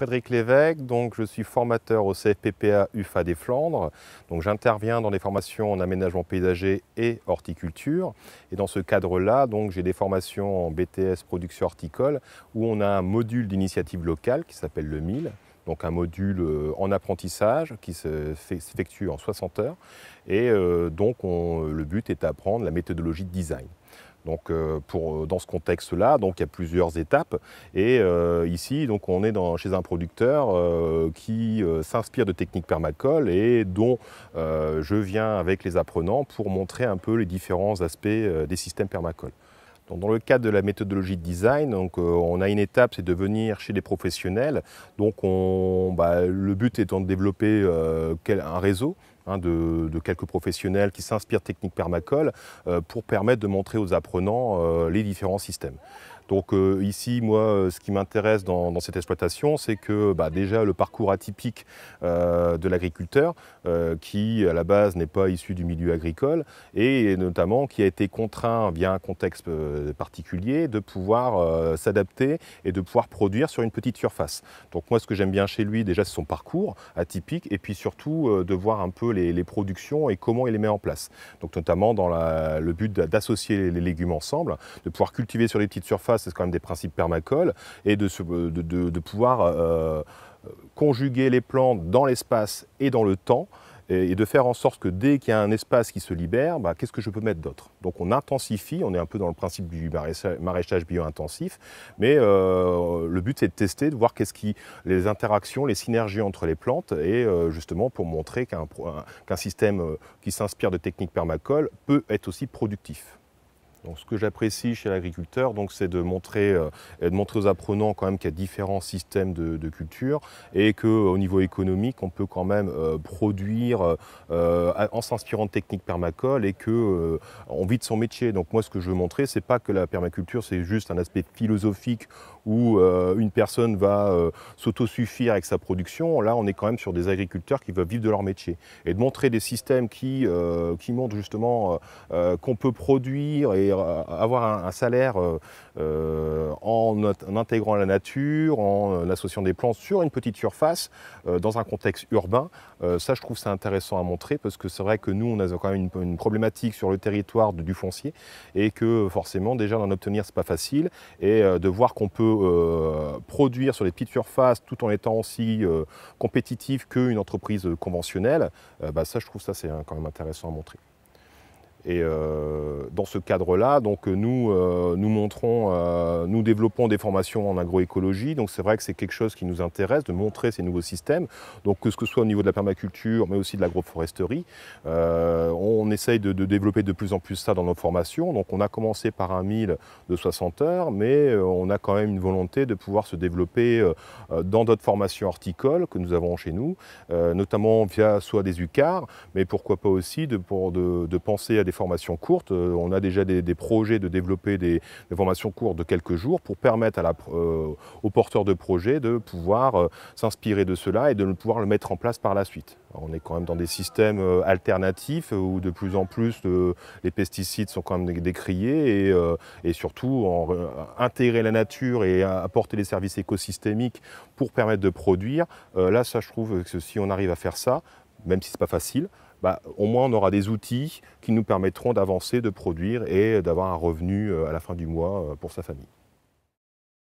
Frédéric Lévesque, donc je suis formateur au CFPPA UFA des Flandres. Donc j'interviens dans des formations en aménagement paysager et horticulture. Et dans ce cadre-là, j'ai des formations en BTS production horticole où on a un module d'initiative locale qui s'appelle le MIL donc un module euh, en apprentissage qui s'effectue en 60 heures. Et euh, donc le but est d'apprendre la méthodologie de design. Donc euh, dans ce contexte-là, il y a plusieurs étapes. Et ici, donc on est chez un producteur qui s'inspire de techniques permacole et dont je viens avec les apprenants pour montrer un peu les différents aspects des systèmes permacole dans le cadre de la méthodologie de design, donc, euh, on a une étape, c'est de venir chez des professionnels. Donc, bah, le but étant de développer euh, un réseau. Hein, de, quelques professionnels qui s'inspirent technique permacole euh, pour permettre de montrer aux apprenants les différents systèmes. Donc euh, ici, moi, euh, ce qui m'intéresse dans, cette exploitation, c'est que bah, déjà le parcours atypique euh, de l'agriculteur, qui à la base n'est pas issu du milieu agricole, et notamment qui a été contraint via un contexte particulier de pouvoir s'adapter et de pouvoir produire sur une petite surface. Donc moi, ce que j'aime bien chez lui, déjà, c'est son parcours atypique, et puis surtout de voir un peu les, productions et comment il les met en place. Donc notamment dans le but d'associer les légumes ensemble, de pouvoir cultiver sur les petites surfaces c'est quand même des principes permacoles, et de, de, pouvoir euh, euh, conjuguer les plantes dans l'espace et dans le temps, et, de faire en sorte que dès qu'il y a un espace qui se libère, bah, qu'est-ce que je peux mettre d'autre Donc on intensifie, on est un peu dans le principe du maraîchage, bio-intensif, mais euh, le but c'est de tester, de voir qu'est-ce qui, les interactions, les synergies entre les plantes, et justement pour montrer qu'un système qui s'inspire de techniques permacoles peut être aussi productif. Donc, ce que j'apprécie chez l'agriculteur, donc, c'est de montrer, euh, de montrer aux apprenants quand même qu'il y a différents systèmes de, culture et qu'au niveau économique, on peut quand même euh, produire euh, en s'inspirant de techniques permacoles et qu'on vit de son métier. Donc moi, ce que je veux montrer, c'est pas que la permaculture, c'est juste un aspect philosophique où euh, une personne va euh, s'autosuffire avec sa production, là on est quand même sur des agriculteurs qui veulent vivre de leur métier. Et de montrer des systèmes qui, euh, qui montrent justement qu'on peut produire et avoir un, salaire en, intégrant la nature, en associant des plantes sur une petite surface, dans un contexte urbain, ça je trouve ça intéressant à montrer parce que c'est vrai que nous on a quand même une, problématique sur le territoire du foncier et que forcément déjà d'en obtenir c'est pas facile et de voir qu'on peut euh, produire sur les petites surfaces tout en étant aussi compétitive euh, compétitif qu'une entreprise conventionnelle, euh, bah, ça je trouve ça c'est hein, quand même intéressant à montrer. Et euh, dans ce cadre-là, donc euh, nous, euh, nous montrons, nous développons des formations en agroécologie. Donc c'est vrai que c'est quelque chose qui nous intéresse de montrer ces nouveaux systèmes. Donc que ce soit au niveau de la permaculture, mais aussi de l'agroforesterie, on essaye de, développer de plus en plus ça dans nos formations. Donc on a commencé par un 1000 de 60 heures, mais on a quand même une volonté de pouvoir se développer dans d'autres formations horticoles que nous avons chez nous, notamment via soit des UCAR, mais pourquoi pas aussi de penser à des formations courtes. Euh, on a déjà des, projets de développer des, formations courtes de quelques jours pour permettre euh, aux porteurs de projets de pouvoir euh, s'inspirer de cela et de pouvoir le mettre en place par la suite. on est quand même dans des systèmes alternatifs où de plus en plus les pesticides sont quand même décriés et, surtout intégrer la nature et apporter des services écosystémiques pour permettre de produire. là, ça, je trouve que si on arrive à faire ça, même si ce n'est pas facile, bah, au moins on aura des outils qui nous permettront d'avancer, de produire et d'avoir un revenu euh, à la fin du mois euh, pour sa famille.